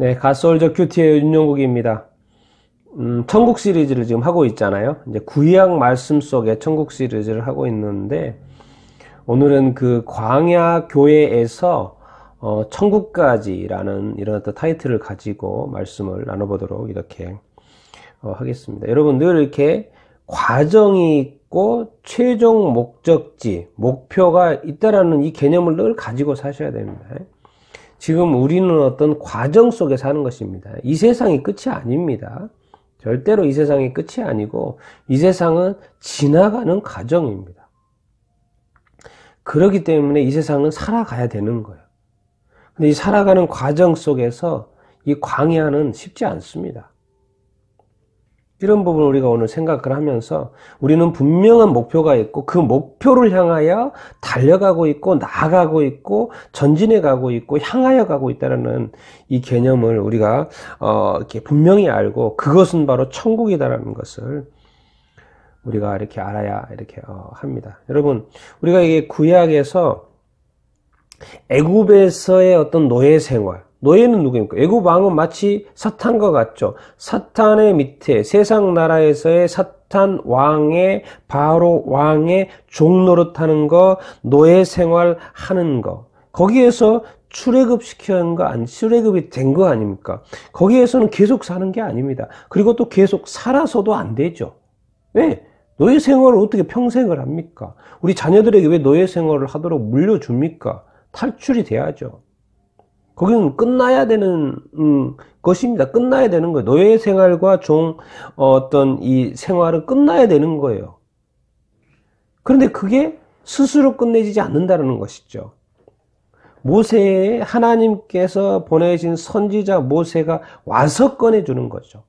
네, 가솔저 큐티의 윤용국입니다. 음, 천국 시리즈를 지금 하고 있잖아요. 이제 구약 말씀 속에 천국 시리즈를 하고 있는데 오늘은 그 광야 교회에서 어, 천국까지라는 이런 어떤 타이틀을 가지고 말씀을 나눠보도록 이렇게 어, 하겠습니다. 여러분 늘 이렇게 과정이 있고 최종 목적지, 목표가 있다라는 이 개념을 늘 가지고 사셔야 됩니다. 지금 우리는 어떤 과정 속에 사는 것입니다. 이 세상이 끝이 아닙니다. 절대로 이 세상이 끝이 아니고 이 세상은 지나가는 과정입니다. 그렇기 때문에 이 세상은 살아가야 되는 거예요. 근데 이 살아가는 과정 속에서 이 광야는 쉽지 않습니다. 이런 부분을 우리가 오늘 생각을 하면서 우리는 분명한 목표가 있고 그 목표를 향하여 달려가고 있고 나아가고 있고 전진해 가고 있고 향하여 가고 있다라는 이 개념을 우리가 어 이렇게 분명히 알고 그것은 바로 천국이다라는 것을 우리가 이렇게 알아야 이렇게 어 합니다. 여러분 우리가 이게 구약에서 애굽에서의 어떤 노예 생활 노예는 누구입니까? 애굽 왕은 마치 사탄과 같죠. 사탄의 밑에 세상 나라에서의 사탄 왕의 바로 왕의 종노릇하는 거, 노예 생활하는 거. 거기에서 출애굽 시켜한 거 아니 출애굽이 된 거 아닙니까? 거기에서는 계속 사는 게 아닙니다. 그리고 또 계속 살아서도 안 되죠. 왜? 노예 생활을 어떻게 평생을 합니까? 우리 자녀들에게 왜 노예 생활을 하도록 물려줍니까? 탈출이 돼야죠. 거기는 끝나야 되는 음, 것입니다. 끝나야 되는 거예요. 노예 생활과 종 어, 어떤 이 생활은 끝나야 되는 거예요. 그런데 그게 스스로 끝내지지 않는다는 것이죠. 모세의 하나님께서 보내신 선지자 모세가 와서 꺼내주는 거죠.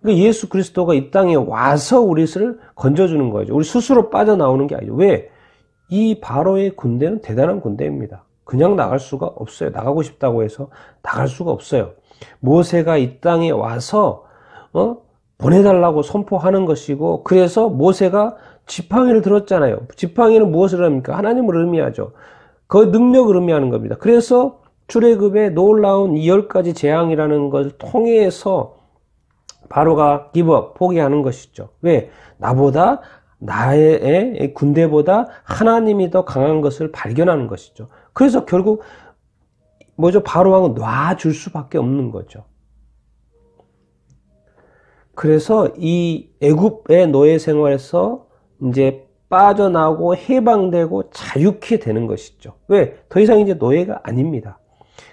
그러니까 예수 그리스도가 이 땅에 와서 우리를 건져주는 거죠. 우리 스스로 빠져나오는 게 아니죠. 왜? 이 바로의 군대는 대단한 군대입니다. 그냥 나갈 수가 없어요. 나가고 싶다고 해서 나갈 수가 없어요. 모세가 이 땅에 와서 어? 보내달라고 선포하는 것이고 그래서 모세가 지팡이를 들었잖아요. 지팡이는 무엇을 합니까? 하나님을 의미하죠. 그 능력을 의미하는 겁니다. 그래서 출애굽의 놀라운 이열 가지 재앙이라는 것을 통해서 바로가 기업 포기하는 것이죠. 왜? 나보다 나의 군대보다 하나님이 더 강한 것을 발견하는 것이죠. 그래서 결국 뭐죠? 바로 왕은 놔줄 수밖에 없는 거죠. 그래서 이 애굽의 노예 생활에서 이제 빠져나오고 해방되고 자유케 되는 것이죠. 왜? 더 이상 이제 노예가 아닙니다.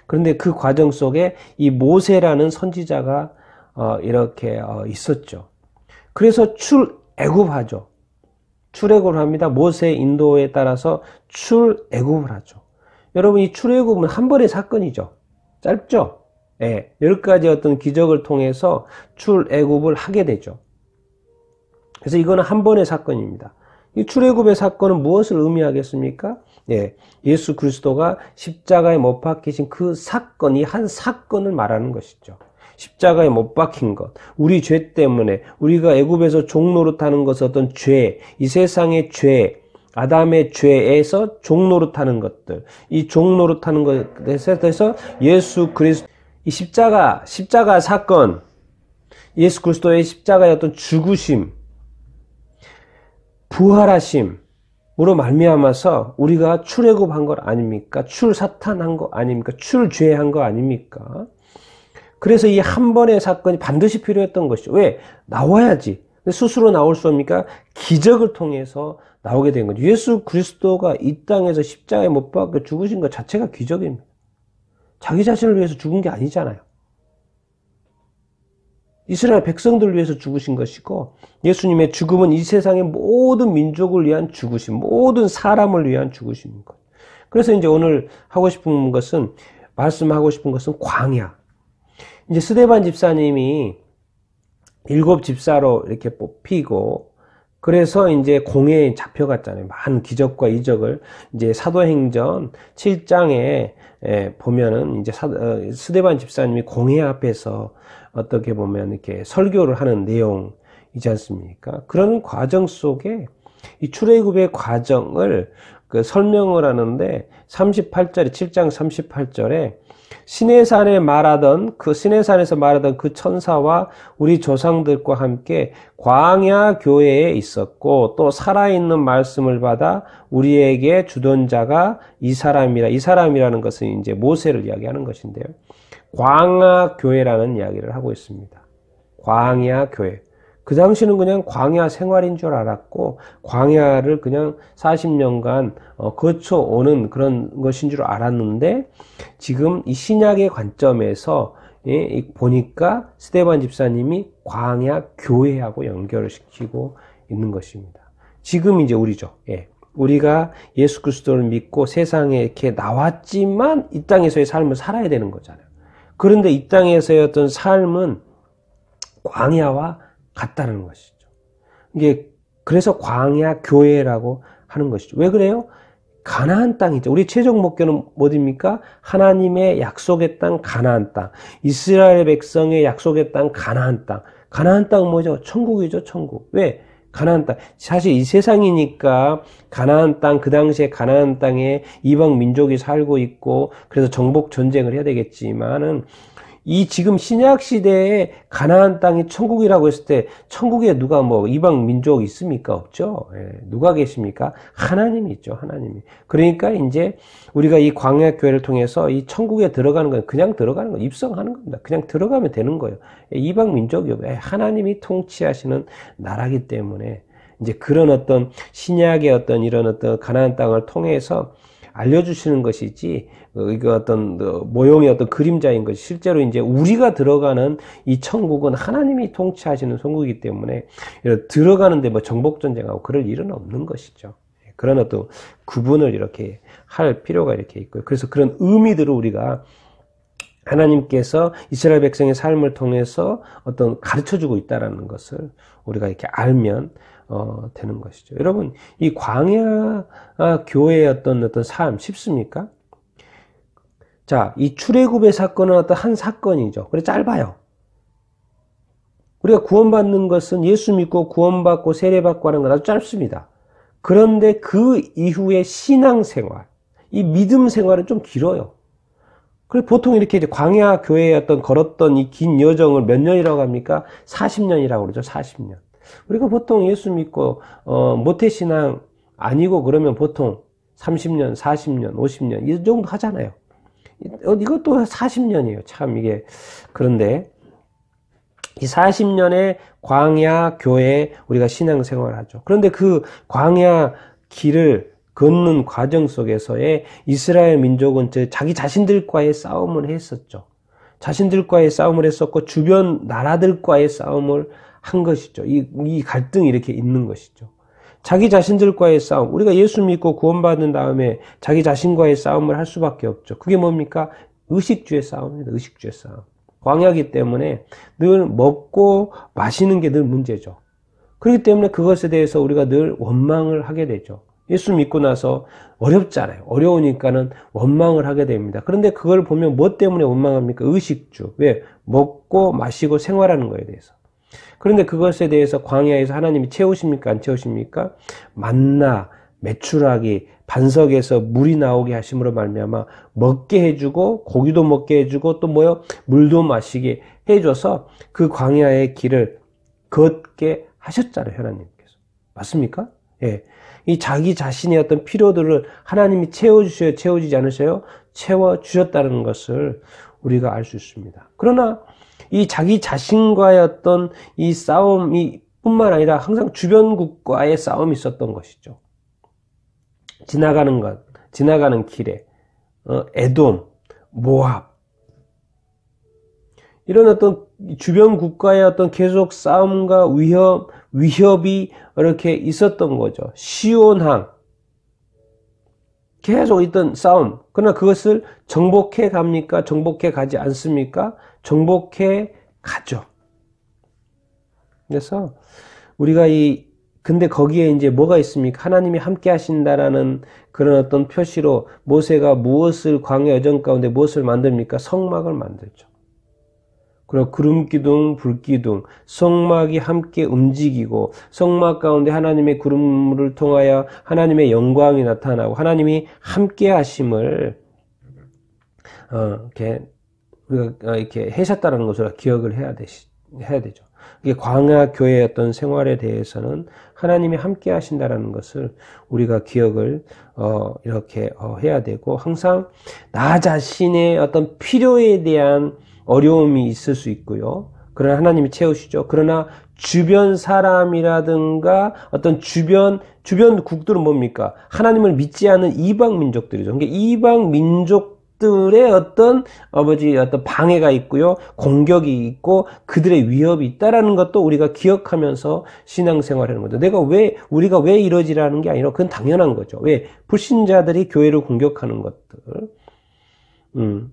그런데 그 과정 속에 이 모세라는 선지자가 어, 이렇게 어, 있었죠. 그래서 출애굽하죠. 출애굽을 합니다. 모세 인도에 따라서 출애굽을 하죠. 여러분 이 출애굽은 한 번의 사건이죠. 짧죠. 예, 열 가지 어떤 기적을 통해서 출애굽을 하게 되죠. 그래서 이거는 한 번의 사건입니다. 이 출애굽의 사건은 무엇을 의미하겠습니까? 예, 예수 그리스도가 십자가에 못 박히신 그 사건이 한 사건을 말하는 것이죠. 십자가에 못 박힌 것, 우리 죄 때문에 우리가 애굽에서 종로로 타는 것 어떤 죄, 이 세상의 죄, 아담의 죄에서 종로로타는 것들 이종로로타는 것에 대해서 예수 그리스도 이 십자가 십자가 사건 예수 그리스도의 십자가의 어떤 죽으심 부활하심 으로 말미암아서 우리가 출애굽한 것 아닙니까? 출사탄한 것 아닙니까? 출죄한 것 아닙니까? 그래서 이 한 번의 사건이 반드시 필요했던 것이죠. 왜? 나와야지. 스스로 나올 수 없니까? 기적을 통해서 나오게 된 거죠. 예수 그리스도가 이 땅에서 십자가에 못 박혀 죽으신 것 자체가 기적입니다. 자기 자신을 위해서 죽은 게 아니잖아요. 이스라엘 백성들을 위해서 죽으신 것이고 예수님의 죽음은 이 세상의 모든 민족을 위한 죽으심, 모든 사람을 위한 죽으심 것. 그래서 이제 오늘 하고 싶은 것은 말씀하고 싶은 것은 광야. 이제 스데반 집사님이 일곱 집사로 이렇게 뽑히고 그래서 이제 공에 잡혀갔잖아요. 많은 기적과 이적을 이제 사도행전 7장에 예, 보면은 이제 사, 어, 스데반 집사님이 공회 앞에서 어떻게 보면 이렇게 설교를 하는 내용이지 않습니까? 그런 과정 속에 이 출애굽의 과정을 그 설명을 하는데 38절에 7장 38절에 시내산에 말하던 그 시내산에서 말하던 그 천사와 우리 조상들과 함께 광야 교회에 있었고 또 살아있는 말씀을 받아 우리에게 주던 자가 이 사람이라 이 사람이라는 것은 이제 모세를 이야기하는 것인데요. 광야 교회라는 이야기를 하고 있습니다. 광야 교회. 그 당시는 그냥 광야 생활인 줄 알았고 광야를 그냥 40년간 어, 거쳐오는 그런 것인 줄 알았는데 지금 이 신약의 관점에서 예, 보니까 스테반 집사님이 광야 교회하고 연결을 시키고 있는 것입니다. 지금 이제 우리죠. 예. 우리가 예수 그리스도를 믿고 세상에 이렇게 나왔지만 이 땅에서의 삶을 살아야 되는 거잖아요. 그런데 이 땅에서의 어떤 삶은 광야와 같다는 것이죠. 이게 그래서 광야 교회라고 하는 것이죠. 왜 그래요? 가나안 땅이죠. 우리 최종 목표는 어입니까 하나님의 약속의 땅 가나안 땅, 이스라엘 백성의 약속의 땅 가나안 땅. 가나안 땅은 뭐죠? 천국이죠, 천국. 왜? 가나안 땅. 사실 이 세상이니까 가나안 땅, 그 당시에 가나안 땅에 이방 민족이 살고 있고 그래서 정복 전쟁을 해야 되겠지만은 이 지금 신약 시대에 가나안 땅이 천국이라고 했을 때 천국에 누가 뭐 이방 민족 있습니까? 없죠. 예, 누가 계십니까? 하나님이 있죠. 하나님이. 그러니까 이제 우리가 이 광야 교회를 통해서 이 천국에 들어가는 건 그냥 들어가는 거 입성하는 겁니다. 그냥 들어가면 되는 거예요. 예, 이방 민족이 없 예, 하나님이 통치하시는 나라기 때문에 이제 그런 어떤 신약의 어떤 이런 어떤 가나안 땅을 통해서 알려주시는 것이지 어, 이거 어떤 어, 모형의 어떤 그림자인 것이 실제로 이제 우리가 들어가는 이 천국은 하나님이 통치하시는 천국이기 때문에 들어가는데 뭐 정복 전쟁하고 그럴 일은 없는 것이죠. 예, 그런 어떤 구분을 이렇게 할 필요가 이렇게 있고요. 그래서 그런 의미들을 우리가 하나님께서 이스라엘 백성의 삶을 통해서 어떤 가르쳐 주고 있다라는 것을 우리가 이렇게 알면 어, 되는 것이죠. 여러분, 이 광야 아, 교회의 어떤 어떤 삶 쉽습니까? 자, 이 출애굽의 사건은 어떤 한 사건이죠. 그래 짧아요. 우리가 구원받는 것은 예수 믿고 구원받고 세례받고 하는 건 아주 짧습니다. 그런데 그 이후의 신앙생활, 이 믿음 생활은 좀 길어요. 그래 보통 이렇게 이제 광야 교회에 어떤 걸었던 이 긴 여정을 몇 년이라고 합니까? 40년이라고 그러죠. 40년. 우리가 보통 예수 믿고 어, 모태신앙 아니고 그러면 보통 30년, 40년, 50년 이 정도 하잖아요. 어, 이것도 40년이에요. 참 이게 그런데 이 40년의 광야 교회 우리가 신앙생활을 하죠. 그런데 그 광야 길을 걷는 과정 속에서의 이스라엘 민족은 자기 자신들과의 싸움을 했었죠. 자신들과의 싸움을 했었고 주변 나라들과의 싸움을 한 것이죠. 이, 이 갈등이 이렇게 있는 것이죠. 자기 자신들과의 싸움. 우리가 예수 믿고 구원받은 다음에 자기 자신과의 싸움을 할 수밖에 없죠. 그게 뭡니까? 의식주의 싸움입니다. 의식주의 싸움. 광야기 때문에 늘 먹고 마시는 게 늘 문제죠. 그렇기 때문에 그것에 대해서 우리가 늘 원망을 하게 되죠. 예수 믿고 나서 어렵잖아요. 어려우니까는 원망을 하게 됩니다. 그런데 그걸 보면 뭐 때문에 원망합니까? 의식주. 왜? 먹고 마시고 생활하는 거에 대해서. 그런데 그것에 대해서 광야에서 하나님이 채우십니까? 안 채우십니까? 만나, 매출하기, 반석에서 물이 나오게 하심으로 말미암아 먹게 해주고 고기도 먹게 해주고 또 뭐요? 물도 마시게 해줘서 그 광야의 길을 걷게 하셨잖아요, 하나님께서. 맞습니까? 예. 이 자기 자신의 어떤 필요들을 하나님이 채워주셔요, 채워지지 않으세요? 채워주셨다는 것을 우리가 알 수 있습니다. 그러나 이 자기 자신과의 어떤 이 싸움이 뿐만 아니라 항상 주변국과의 싸움이 있었던 것이죠. 지나가는 것, 지나가는 길에 어, 에돔, 모압 이런 어떤 주변 국가의 어떤 계속 싸움과 위협, 위협이 이렇게 있었던 거죠. 시온항 계속 있던 싸움. 그러나 그것을 정복해 갑니까? 정복해 가지 않습니까? 정복해 가죠. 그래서 우리가 이 근데 거기에 이제 뭐가 있습니까? 하나님이 함께 하신다라는 그런 어떤 표시로 모세가 무엇을 광야 여정 가운데 무엇을 만듭니까? 성막을 만들죠. 그리고 구름 기둥, 불 기둥, 성막이 함께 움직이고 성막 가운데 하나님의 구름을 통하여 하나님의 영광이 나타나고 하나님이 함께 하심을 어, 이렇게 우리가 그, 어, 이렇게 해셨다는 것을 기억을 해야 되시, 해야 되죠. 이게 광야 교회의 어떤 생활에 대해서는 하나님이 함께 하신다라는 것을 우리가 기억을 어, 이렇게 어, 해야 되고 항상 나 자신의 어떤 필요에 대한 어려움이 있을 수 있고요. 그러나 하나님이 채우시죠. 그러나 주변 사람이라든가 어떤 주변 주변 국들은 뭡니까? 하나님을 믿지 않은 이방 민족들이죠. 그러니까 이방 민족 들의 어떤 아버지 어떤 방해가 있고요, 공격이 있고 그들의 위협이 있다라는 것도 우리가 기억하면서 신앙생활하는 을 거죠. 내가 왜 우리가 왜 이러지라는 게 아니라 그건 당연한 거죠. 왜 불신자들이 교회를 공격하는 것들, 음,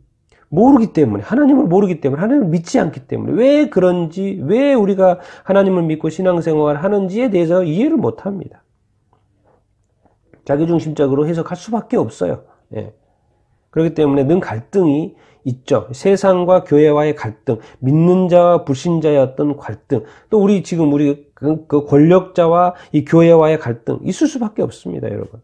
모르기 때문에 하나님을 모르기 때문에 하나님을 믿지 않기 때문에 왜 그런지 왜 우리가 하나님을 믿고 신앙생활 을 하는지에 대해서 이해를 못합니다. 자기중심적으로 해석할 수밖에 없어요. 예. 그렇기 때문에 는 갈등이 있죠. 세상과 교회와의 갈등, 믿는 자와 불신자의 어떤 갈등, 또 우리 지금 우리 그, 그 권력자와 이 교회와의 갈등 있을 수밖에 없습니다, 여러분.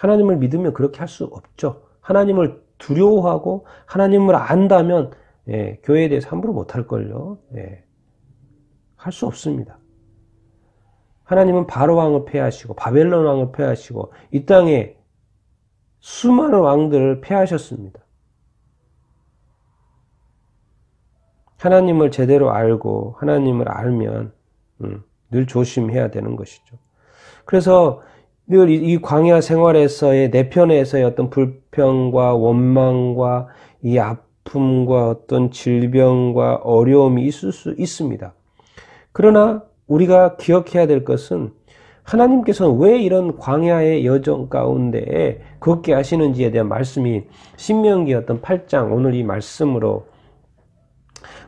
하나님을 믿으면 그렇게 할 수 없죠. 하나님을 두려워하고 하나님을 안다면 예, 교회에 대해서 함부로 못할 걸요. 예, 할 수 없습니다. 하나님은 바로 왕을 패하시고 바벨론 왕을 패하시고이 땅에 수많은 왕들을 패하셨습니다. 하나님을 제대로 알고 하나님을 알면 음, 늘 조심해야 되는 것이죠. 그래서 늘 이 광야 생활에서의 내 편에서의 어떤 불평과 원망과 이 아픔과 어떤 질병과 어려움이 있을 수 있습니다. 그러나 우리가 기억해야 될 것은 하나님께서는 왜 이런 광야의 여정 가운데에 걷게 하시는지에 대한 말씀이 신명기 어떤 8장 오늘 이 말씀으로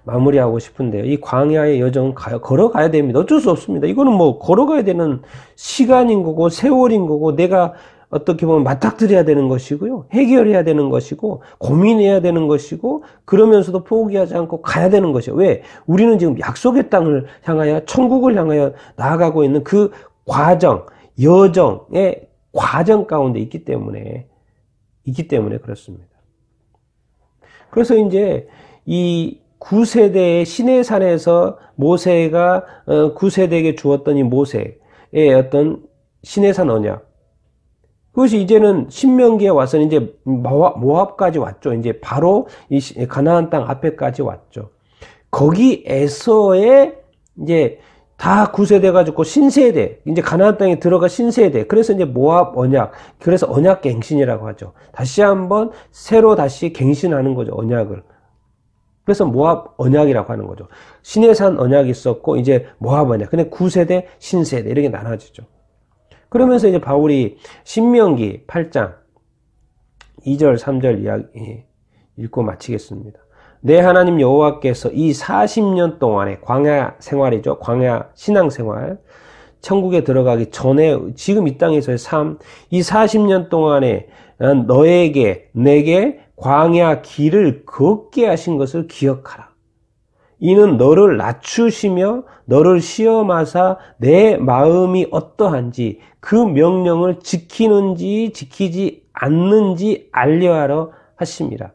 마무리하고 싶은데요. 이 광야의 여정 가, 걸어가야 됩니다. 어쩔 수 없습니다. 이거는 뭐 걸어가야 되는 시간인 거고 세월인 거고 내가 어떻게 보면 맞닥뜨려야 되는 것이고요. 해결해야 되는 것이고 고민해야 되는 것이고 그러면서도 포기하지 않고 가야 되는 것이에요. 왜? 우리는 지금 약속의 땅을 향하여 천국을 향하여 나아가고 있는 그 과정, 여정의 과정 가운데 있기 때문에, 있기 때문에 그렇습니다. 그래서 이제 이 9세대의 시내산에서 모세가 9세대에게 어, 주었던 이 모세의 어떤 시내산 언약. 그것이 이제는 신명기에 와서 이제 모압까지 왔죠. 이제 바로 이 가나안 땅 앞에까지 왔죠. 거기에서의 이제 다 구세돼가지고 신세대, 이제 가나안 땅에 들어가 신세대. 그래서 이제 모압 언약, 그래서 언약 갱신이라고 하죠. 다시 한번 새로 다시 갱신하는 거죠, 언약을. 그래서 모압 언약이라고 하는 거죠. 신해산 언약이 있었고, 이제 모압 언약. 근데 구세대, 신세대, 이렇게 나눠지죠. 그러면서 이제 바울이 신명기 8장 2절, 3절 이야기 읽고 마치겠습니다. 내 하나님 여호와께서 이 40년 동안의 광야 생활이죠. 광야 신앙 생활. 천국에 들어가기 전에 지금 이 땅에서의 삶, 이 40년 동안에 너에게 내게 광야 길을 걷게 하신 것을 기억하라. 이는 너를 낮추시며 너를 시험하사 내 마음이 어떠한지 그 명령을 지키는지 지키지 않는지 알려하러 하십니다.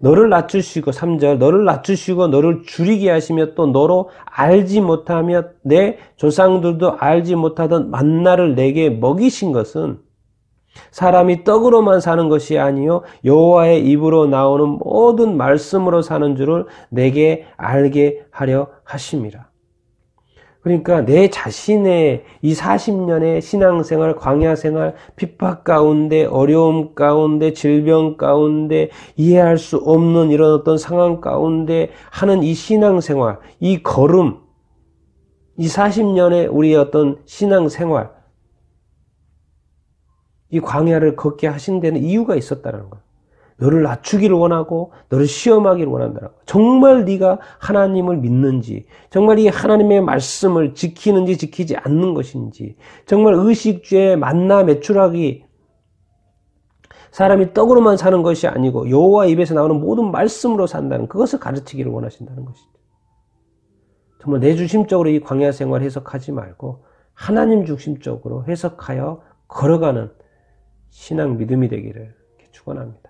너를 낮추시고 3절 너를 낮추시고 너를 줄이게 하시며 또 너로 알지 못하며 내 조상들도 알지 못하던 만나를 내게 먹이신 것은 사람이 떡으로만 사는 것이 아니요 여호와의 입으로 나오는 모든 말씀으로 사는 줄을 내게 알게 하려 하심이라. 그러니까 내 자신의 이 40년의 신앙생활, 광야생활, 핍박 가운데, 어려움 가운데, 질병 가운데, 이해할 수 없는 이런 어떤 상황 가운데 하는 이 신앙생활, 이 걸음, 이 40년의 우리의 어떤 신앙생활, 이 광야를 걷게 하신 데는 이유가 있었다는 거예요. 너를 낮추기를 원하고 너를 시험하기를 원한다 정말 네가 하나님을 믿는지, 정말 이 하나님의 말씀을 지키는지 지키지 않는 것인지, 정말 의식주의 만나 매출하기 사람이 떡으로만 사는 것이 아니고 여호와 입에서 나오는 모든 말씀으로 산다는 그것을 가르치기를 원하신다는 것이죠. 정말 내 중심적으로 이 광야 생활 해석하지 말고 하나님 중심적으로 해석하여 걸어가는 신앙 믿음이 되기를 축원합니다.